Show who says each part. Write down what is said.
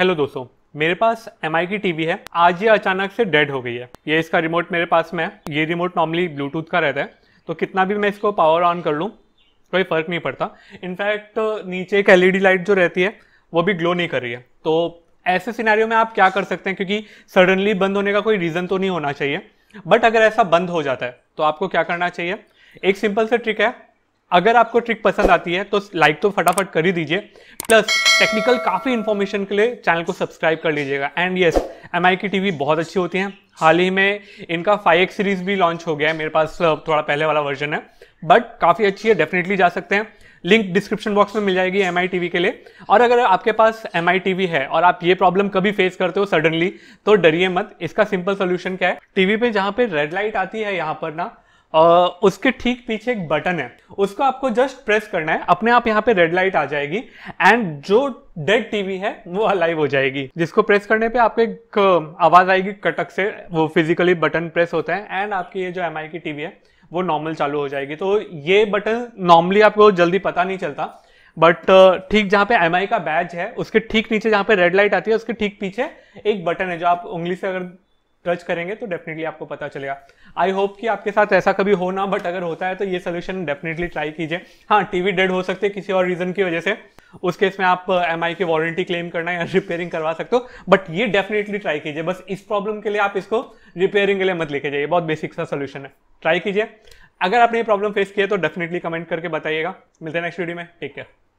Speaker 1: hello दोस्तों मेरे पास M की टीवी है आज ये अचानक से डेड हो गई है ये इसका रिमोट मेरे पास में है ये रिमोट नॉर्मली ब्लूटूथ का रहता है तो कितना भी मैं इसको पावर ऑन कर लूँ कोई फ़र्क नहीं पड़ता इनफैक्ट नीचे एक एलईडी लाइट e जो रहती है वो भी ग्लो नहीं कर रही है तो ऐसे सिनारियों में आप क्या कर सकते हैं क्योंकि सडनली बंद होने का कोई रीज़न तो नहीं होना चाहिए बट अगर ऐसा बंद हो जाता है तो आपको क्या करना चाहिए एक सिंपल सा ट्रिक है अगर आपको ट्रिक पसंद आती है तो लाइक तो फटाफट कर ही दीजिए प्लस टेक्निकल काफ़ी इन्फॉर्मेशन के लिए चैनल को सब्सक्राइब कर लीजिएगा एंड येस एम आई की टीवी बहुत अच्छी होती हैं हाल ही में इनका फाइव एक्स सीरीज़ भी लॉन्च हो गया है मेरे पास uh, थोड़ा पहले वाला वर्जन है बट काफ़ी अच्छी है डेफिनेटली जा सकते हैं लिंक डिस्क्रिप्शन बॉक्स में मिल जाएगी एम आई के लिए और अगर आपके पास एम आई है और आप ये प्रॉब्लम कभी फेस करते हो सडनली तो डरिए मत इसका सिंपल सोल्यूशन क्या है टीवी पे जहाँ पे रेड लाइट आती है यहाँ पर ना उसके ठीक पीछे एक बटन है उसको आपको जस्ट प्रेस करना है अपने आप यहाँ पे रेड लाइट आ जाएगी एंड जो डेड टीवी है वो अलाइव हो जाएगी जिसको प्रेस करने पे आपको एक आवाज आएगी कटक से वो फिजिकली बटन प्रेस होता है एंड आपकी ये जो एम की टीवी है वो नॉर्मल चालू हो जाएगी तो ये बटन नॉर्मली आपको जल्दी पता नहीं चलता बट ठीक जहाँ पे एम का बैच है उसके ठीक नीचे जहाँ पे रेड लाइट आती है उसके ठीक पीछे एक बटन है जो आप उंगली से अगर टच करेंगे तो डेफिनेटली आपको पता चलेगा आई होप कि आपके साथ ऐसा कभी हो ना बट अगर होता है तो ये सोल्यूशन डेफिनेटली ट्राई कीजिए हाँ टीवी डेड हो सकते किसी और रीजन की वजह से उस केस में आप एम आई की वारंटी क्लेम करना या रिपेयरिंग करवा सकते हो बट ये डेफिनेटली ट्राई कीजिए बस इस प्रॉब्लम के लिए आप इसको रिपेयरिंग के लिए मत लेके जाइए बहुत बेसिक सा सोल्यूशन है ट्राई कीजिए अगर आपने ये प्रॉब्लम फेस किया तो डेफिनेटली कमेंट करके बताइएगा मिलते हैं नेक्स्ट वीडियो में टेक केयर